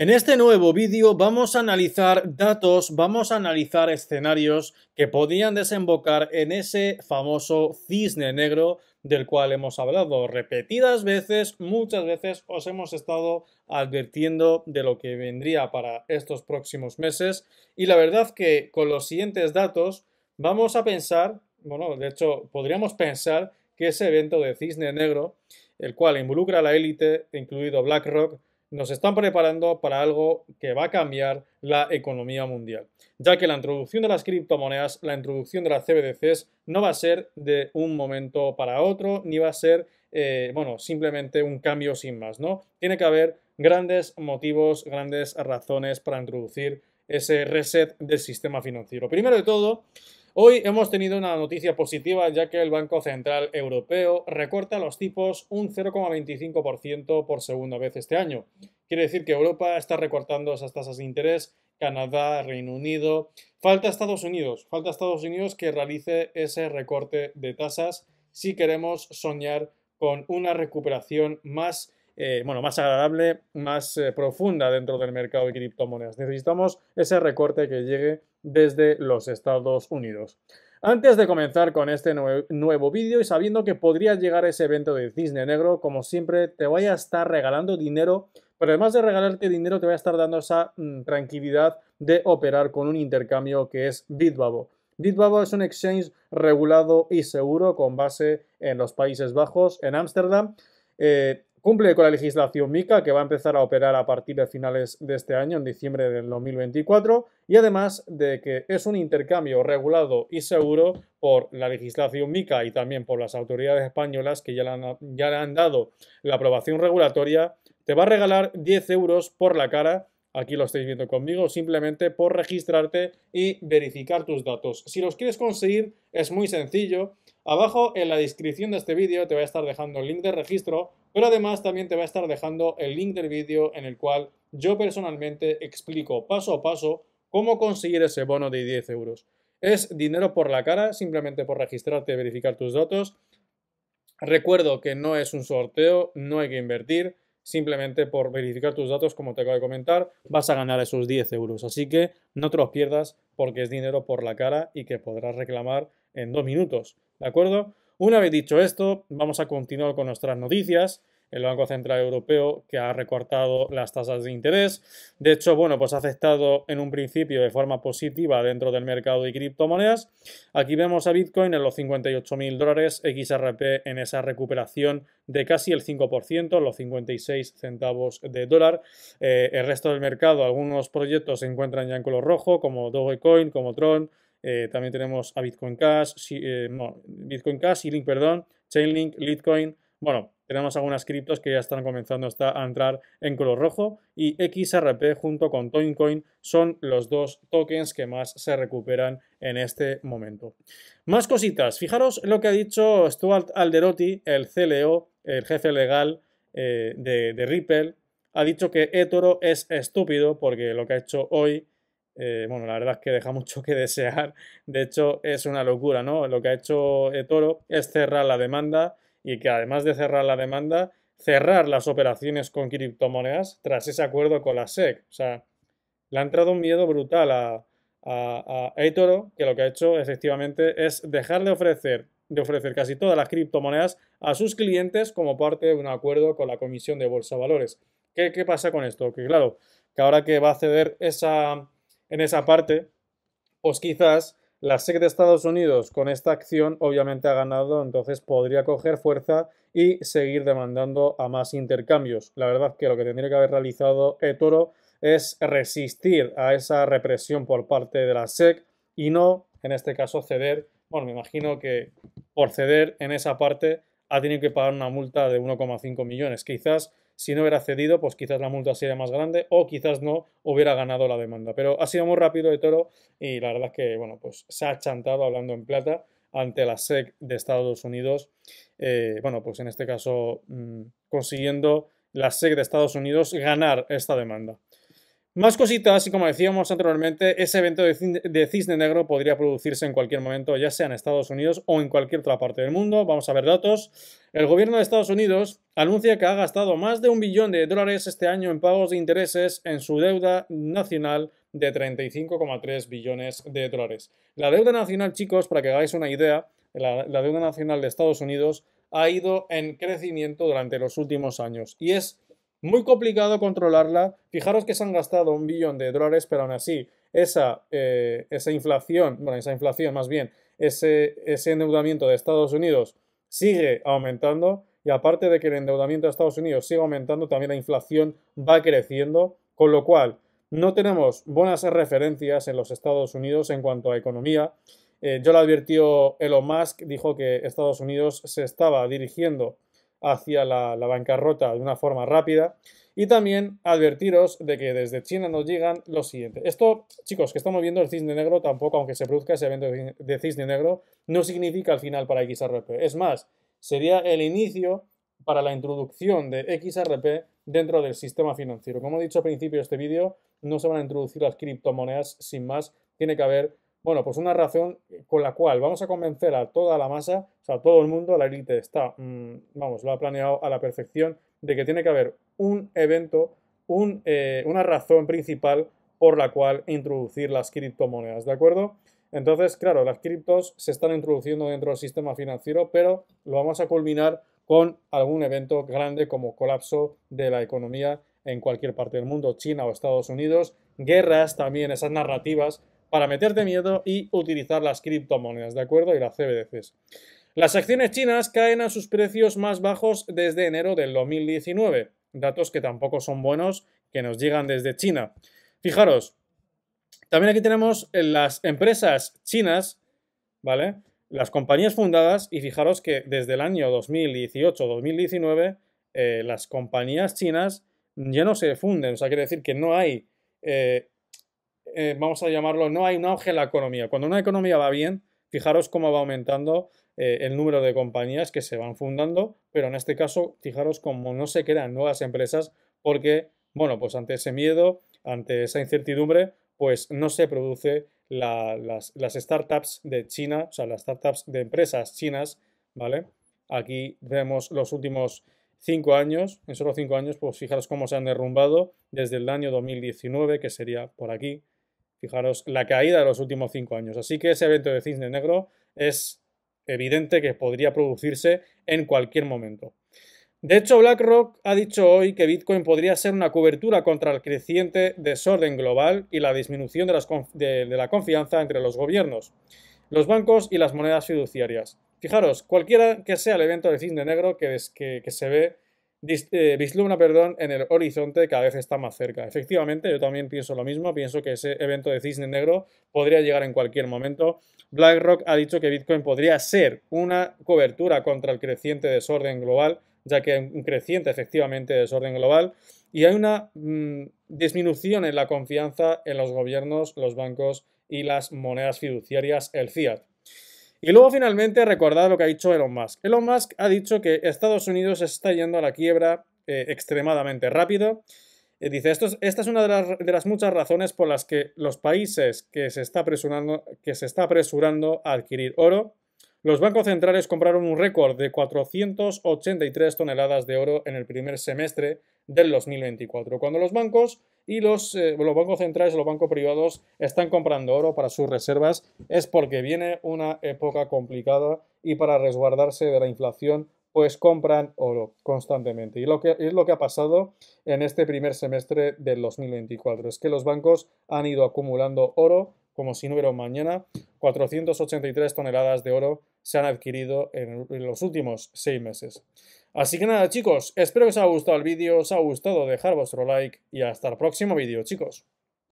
En este nuevo vídeo vamos a analizar datos, vamos a analizar escenarios que podían desembocar en ese famoso cisne negro del cual hemos hablado repetidas veces, muchas veces os hemos estado advirtiendo de lo que vendría para estos próximos meses y la verdad que con los siguientes datos vamos a pensar, bueno, de hecho podríamos pensar que ese evento de cisne negro, el cual involucra a la élite, incluido BlackRock, nos están preparando para algo que va a cambiar la economía mundial, ya que la introducción de las criptomonedas, la introducción de las CBDCs no va a ser de un momento para otro, ni va a ser, eh, bueno, simplemente un cambio sin más, ¿no? Tiene que haber grandes motivos, grandes razones para introducir ese reset del sistema financiero. Primero de todo, Hoy hemos tenido una noticia positiva ya que el Banco Central Europeo recorta los tipos un 0,25% por segunda vez este año. Quiere decir que Europa está recortando esas tasas de interés, Canadá, Reino Unido. Falta Estados Unidos, falta Estados Unidos que realice ese recorte de tasas si queremos soñar con una recuperación más eh, bueno, más agradable, más eh, profunda dentro del mercado de criptomonedas. Necesitamos ese recorte que llegue desde los Estados Unidos. Antes de comenzar con este nuevo vídeo y sabiendo que podría llegar ese evento de Cisne Negro, como siempre te voy a estar regalando dinero, pero además de regalarte dinero te voy a estar dando esa mm, tranquilidad de operar con un intercambio que es Bitbabo. Bitbabo es un exchange regulado y seguro con base en los Países Bajos, en Ámsterdam. Eh, Cumple con la legislación MICA que va a empezar a operar a partir de finales de este año, en diciembre del 2024, y además de que es un intercambio regulado y seguro por la legislación MICA y también por las autoridades españolas que ya le han, ya han dado la aprobación regulatoria, te va a regalar 10 euros por la cara aquí lo estáis viendo conmigo, simplemente por registrarte y verificar tus datos. Si los quieres conseguir, es muy sencillo. Abajo en la descripción de este vídeo te voy a estar dejando el link de registro, pero además también te voy a estar dejando el link del vídeo en el cual yo personalmente explico paso a paso cómo conseguir ese bono de 10 euros. Es dinero por la cara, simplemente por registrarte y verificar tus datos. Recuerdo que no es un sorteo, no hay que invertir, simplemente por verificar tus datos, como te acabo de comentar, vas a ganar esos 10 euros. Así que no te los pierdas porque es dinero por la cara y que podrás reclamar en dos minutos. ¿De acuerdo? Una vez dicho esto, vamos a continuar con nuestras noticias. El Banco Central Europeo que ha recortado las tasas de interés. De hecho, bueno, pues ha aceptado en un principio de forma positiva dentro del mercado de criptomonedas. Aquí vemos a Bitcoin en los 58.000 dólares, XRP en esa recuperación de casi el 5%, los 56 centavos de dólar. Eh, el resto del mercado, algunos proyectos se encuentran ya en color rojo, como Dogecoin, como Tron, eh, también tenemos a Bitcoin Cash, eh, Bitcoin Cash, Link, perdón, Chainlink, Litecoin. Bueno, tenemos algunas criptos que ya están comenzando hasta a entrar en color rojo y XRP junto con Toincoin son los dos tokens que más se recuperan en este momento. Más cositas, fijaros lo que ha dicho Stuart Alderotti, el CLO, el jefe legal eh, de Ripple, ha dicho que Etoro es estúpido porque lo que ha hecho hoy eh, bueno, la verdad es que deja mucho que desear. De hecho, es una locura, ¿no? Lo que ha hecho Toro es cerrar la demanda y que además de cerrar la demanda, cerrar las operaciones con criptomonedas tras ese acuerdo con la SEC. O sea, le ha entrado un miedo brutal a, a, a Etoro, que lo que ha hecho efectivamente es dejar de ofrecer, de ofrecer casi todas las criptomonedas a sus clientes como parte de un acuerdo con la Comisión de Bolsa Valores. ¿Qué, qué pasa con esto? Que claro, que ahora que va a ceder esa, en esa parte, pues quizás la SEC de Estados Unidos con esta acción obviamente ha ganado, entonces podría coger fuerza y seguir demandando a más intercambios. La verdad que lo que tendría que haber realizado eToro es resistir a esa represión por parte de la SEC y no, en este caso, ceder. Bueno, me imagino que por ceder en esa parte ha tenido que pagar una multa de 1,5 millones. Quizás si no hubiera cedido, pues quizás la multa sería más grande o quizás no hubiera ganado la demanda. Pero ha sido muy rápido de toro y la verdad es que, bueno, pues se ha chantado hablando en plata ante la SEC de Estados Unidos. Eh, bueno, pues en este caso mm, consiguiendo la SEC de Estados Unidos ganar esta demanda. Más cositas, y como decíamos anteriormente, ese evento de cisne negro podría producirse en cualquier momento, ya sea en Estados Unidos o en cualquier otra parte del mundo. Vamos a ver datos. El gobierno de Estados Unidos anuncia que ha gastado más de un billón de dólares este año en pagos de intereses en su deuda nacional de 35,3 billones de dólares. La deuda nacional, chicos, para que hagáis una idea, la, deuda nacional de Estados Unidos ha ido en crecimiento durante los últimos años y es muy complicado controlarla. Fijaros que se han gastado un billón de dólares, pero aún así esa, eh, esa inflación, bueno, esa inflación más bien, ese, ese endeudamiento de Estados Unidos sigue aumentando y aparte de que el endeudamiento de Estados Unidos sigue aumentando, también la inflación va creciendo, con lo cual no tenemos buenas referencias en los Estados Unidos en cuanto a economía. Eh, yo lo advirtió Elon Musk, dijo que Estados Unidos se estaba dirigiendo hacia la, bancarrota de una forma rápida. Y también advertiros de que desde China nos llegan lo siguiente. Esto, chicos, que estamos viendo el cisne negro, tampoco, aunque se produzca ese evento de cisne negro, no significa al final para XRP. Es más, sería el inicio para la introducción de XRP dentro del sistema financiero. Como he dicho al principio de este vídeo, no se van a introducir las criptomonedas sin más. Tiene que haber, bueno, pues una razón con la cual vamos a convencer a toda la masa, o sea, a todo el mundo, la élite está, mm, vamos, lo ha planeado a la perfección, de que tiene que haber un evento, eh, una razón principal por la cual introducir las criptomonedas, ¿de acuerdo? Entonces, claro, las criptos se están introduciendo dentro del sistema financiero, pero lo vamos a culminar con algún evento grande como colapso de la economía en cualquier parte del mundo, China o Estados Unidos, guerras también, esas narrativas para meterte miedo y utilizar las criptomonedas, ¿de acuerdo? Y las CBDCs. Las acciones chinas caen a sus precios más bajos desde enero del 2019, datos que tampoco son buenos que nos llegan desde China. Fijaros, también aquí tenemos eh, las empresas chinas, ¿vale? Las compañías fundadas, y fijaros que desde el año 2018-2019, eh, las compañías chinas ya no se funden, o sea, quiere decir que no hay, eh, vamos a llamarlo, no hay un auge en la economía. Cuando una economía va bien, fijaros cómo va aumentando el número de compañías que se van fundando, pero en este caso, fijaros cómo no se crean nuevas empresas porque, bueno, pues ante ese miedo, ante esa incertidumbre, pues no se produce las, las, startups de China, o sea, las startups de empresas chinas, ¿vale? Aquí vemos los últimos cinco años, en solo cinco años, pues fijaros cómo se han derrumbado desde el año 2019, que sería por aquí, fijaros la caída de los últimos cinco años. Así que ese evento de cisne negro es evidente que podría producirse en cualquier momento. De hecho, BlackRock ha dicho hoy que Bitcoin podría ser una cobertura contra el creciente desorden global y la disminución de, la confianza entre los gobiernos, los bancos y las monedas fiduciarias. Fijaros, cualquiera que sea el evento de cisne negro que, se ve, eh, perdón, en el horizonte cada vez está más cerca. Efectivamente, yo también pienso lo mismo, pienso que ese evento de cisne negro podría llegar en cualquier momento. BlackRock ha dicho que Bitcoin podría ser una cobertura contra el creciente desorden global ya que un creciente efectivamente desorden global y hay una mm, disminución en la confianza en los gobiernos, los bancos y las monedas fiduciarias, el fiat. Y luego finalmente recordar lo que ha dicho Elon Musk. Elon Musk ha dicho que Estados Unidos está yendo a la quiebra eh, extremadamente rápido. Eh, dice, esto esta es una de las, muchas razones por las que los países que se, está que se está apresurando a adquirir oro los bancos centrales compraron un récord de 483 toneladas de oro en el primer semestre del 2024, cuando los bancos y eh, los, bancos centrales, los bancos privados están comprando oro para sus reservas, es porque viene una época complicada y para resguardarse de la inflación, pues compran oro constantemente. Y lo que, es lo que ha pasado en este primer semestre del 2024, es que los bancos han ido acumulando oro como si no hubiera mañana. 483 toneladas de oro se han adquirido en los últimos seis meses. Así que nada chicos, espero que os haya gustado el vídeo, os ha gustado dejar vuestro like y hasta el próximo vídeo chicos.